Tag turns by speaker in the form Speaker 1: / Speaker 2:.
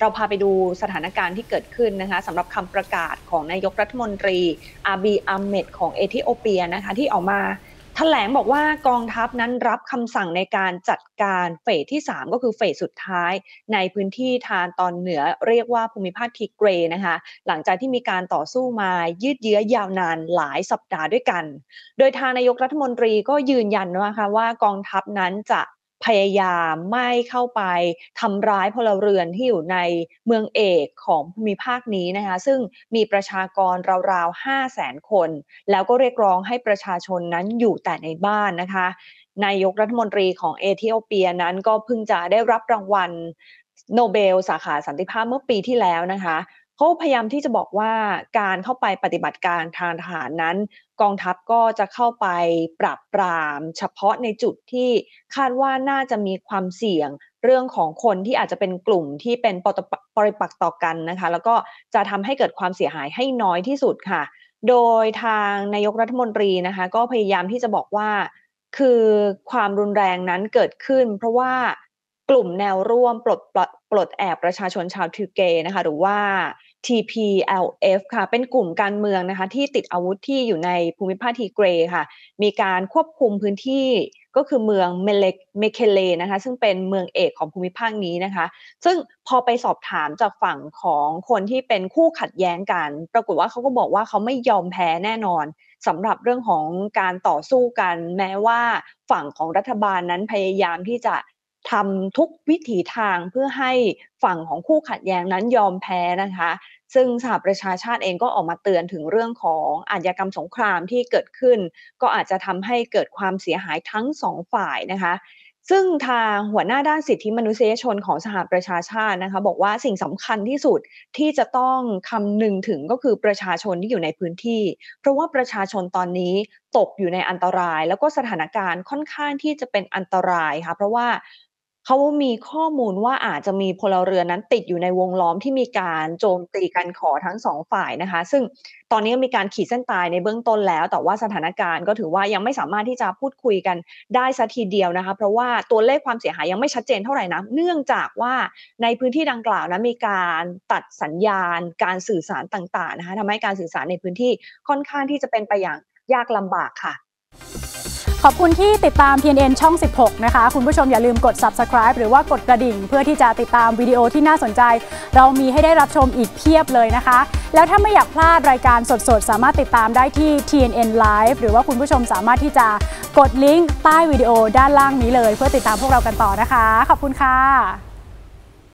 Speaker 1: เราพาไปดูสถานการณ์ที่เกิดขึ้นนะคะสำหรับคำประกาศของนายกรัฐมนตรีอาบีอัมเมดของเอธิโอเปียนะคะที่ออกมาถแถลงบอกว่ากองทัพนั้นรับคำสั่งในการจัดการเฟสที่ 3 ก็คือเฟสสุดท้าย ในพื้นที่ทางตอนเหนือเรียกว่าภูมิภาคทิเกรนะคะหลังจากที่มีการต่อสู้มายืดเยื้อยาวนานหลายสัปดาห์ด้วยกัน โดยทางนายกรัฐมนตรีก็ยืนยันนะคะว่ากองทัพนั้นจะพยายามไม่เข้าไปทำร้ายพลเรือนที่อยู่ในเมืองเอกของภูมิภาคนี้นะคะ ซึ่งมีประชากรราวๆ 5 0 0แสนคน แล้วก็เรียกร้องให้ประชาชนนั้นอยู่แต่ในบ้านนะคะนายกรัฐมนตรีของเอธิโอเปียนั้นก็เพิ่งจะได้รับรางวัลโนเบลสาขาสันติภาพเมื่อปีที่แล้วนะคะเขาพยายามที่จะบอกว่าการเข้าไปปฏิบัติการทางทหารนั้น กองทัพก็จะเข้าไปปรับปราม เฉพาะในจุดที่คาดว่าน่าจะมีความเสี่ยงเรื่องของคนที่อาจจะเป็นกลุ่มที่เป็นปริปักต่อกันนะคะ แล้วก็จะทำให้เกิดความเสียหายให้น้อยที่สุดค่ะ โดยทางนายกรัฐมนตรีนะคะ ก็พยายามที่จะบอกว่าคือความรุนแรงนั้นเกิดขึ้น เพราะว่ากลุ่มแนวร่วมปลดปลดแอบประชาชนชาวทิวเกนะคะหรือว่า TPLF ค่ะ เป็นกลุ่มการเมืองนะคะที่ติดอาวุธที่อยู่ในภูมิภาคทีเกรค่ะ มีการควบคุมพื้นที่ก็คือเมืองเมเลกเมเคเลนะคะซึ่งเป็นเมืองเอกของภูมิภาคนี้นะคะ ซึ่งพอไปสอบถามจากฝั่งของคนที่เป็นคู่ขัดแย้งกันปรากฏว่าเขาก็บอกว่าเขาไม่ยอมแพ้แน่นอนสำหรับเรื่องของการต่อสู้กัน แม้ว่าฝั่งของรัฐบาลนั้นพยายามที่จะทำทุกวิถีทางเพื่อให้ฝั่งของคู่ขัดแย้งนั้นยอมแพ้นะคะ ซึ่งสหประชาชาติเองก็ออกมาเตือนถึงเรื่องของอาญากรรมสงครามที่เกิดขึ้น ก็อาจจะทำให้เกิดความเสียหายทั้งสองฝ่ายนะคะ ซึ่งทางหัวหน้าด้านสิทธิมนุษยชนของสหประชาชาตินะคะ บอกว่าสิ่งสำคัญที่สุดที่จะต้องคำนึงถึงก็คือประชาชนที่อยู่ในพื้นที่ เพราะว่าประชาชนตอนนี้ตกอยู่ในอันตราย แล้วก็สถานการณ์ค่อนข้างที่จะเป็นอันตรายค่ะเพราะว่าเขามีข้อมูลว่าอาจจะมีพลเรือนนั้นติดอยู่ในวงล้อมที่มีการโจมตีกันขอทั้งสองฝ่ายนะคะซึ่งตอนนี้มีการขีดเส้นตายในเบื้องต้นแล้ว แต่ว่าสถานการณ์ก็ถือว่ายังไม่สามารถที่จะพูดคุยกันได้สัทีเดียวนะคะ เพราะว่าตัวเลขความเสียหายยังไม่ชัดเจนเท่าไหร่นะเนื่องจากว่าในพื้นที่ดังกล่าวนะมีการตัดสัญญาณ การสื่อสารต่างๆนะคะทำให้การสื่อสารในพื้นที่ค่อนข้างที่จะเป็นไปอย่างยากลำบากค่ะ
Speaker 2: ขอบคุณที่ติดตาม PNN ช่อง 16 นะคะคุณผู้ชมอย่าลืมกด subscribe หรือว่ากดกระดิ่ง เพื่อที่จะติดตามวิดีโอที่น่าสนใจ เรามีให้ได้รับชมอีกเพียบเลยนะคะ แล้วถ้าไม่อยากพลาดรายการสดๆ สามารถติดตามได้ที่ TNN Live หรือว่าคุณผู้ชมสามารถที่จะกดลิงก์ใต้วิดีโอด้านล่างนี้เลย เพื่อติดตามพวกเรากันต่อนะคะ ขอบคุณค่ะ